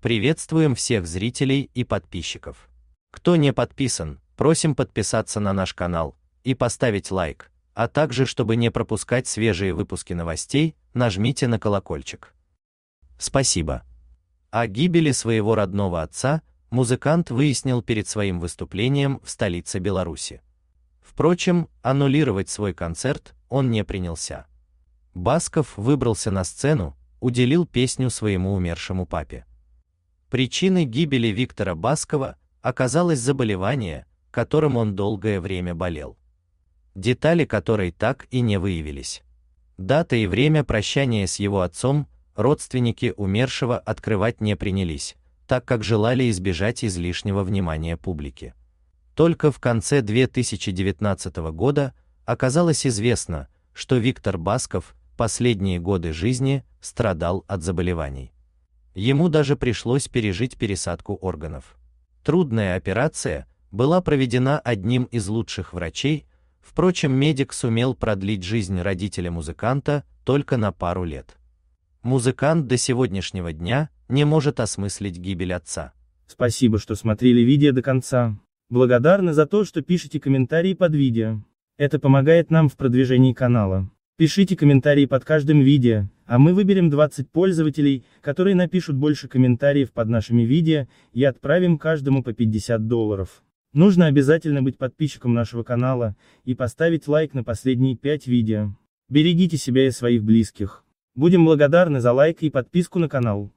Приветствуем всех зрителей и подписчиков. Кто не подписан, просим подписаться на наш канал и поставить лайк, а также, чтобы не пропускать свежие выпуски новостей, нажмите на колокольчик. Спасибо. О гибели своего родного отца музыкант выяснил перед своим выступлением в столице Беларуси. Впрочем, аннулировать свой концерт он не принялся. Басков выбрался на сцену, уделил песню своему умершему папе. Причиной гибели Виктора Баскова оказалось заболевание, которым он долгое время болел. Детали которой так и не выявились. Дата и время прощания с его отцом родственники умершего открывать не принялись, так как желали избежать излишнего внимания публики. Только в конце 2019 года оказалось известно, что Виктор Басков последние годы жизни страдал от заболеваний. Ему даже пришлось пережить пересадку органов. Трудная операция была проведена одним из лучших врачей, впрочем, медик сумел продлить жизнь родителя музыканта только на пару лет. Музыкант до сегодняшнего дня не может осмыслить гибель отца. Спасибо, что смотрели видео до конца. Благодарны за то, что пишете комментарии под видео. Это помогает нам в продвижении канала. Пишите комментарии под каждым видео. А мы выберем 20 пользователей, которые напишут больше комментариев под нашими видео, и отправим каждому по 50 долларов. Нужно обязательно быть подписчиком нашего канала, и поставить лайк на последние 5 видео. Берегите себя и своих близких. Будем благодарны за лайк и подписку на канал.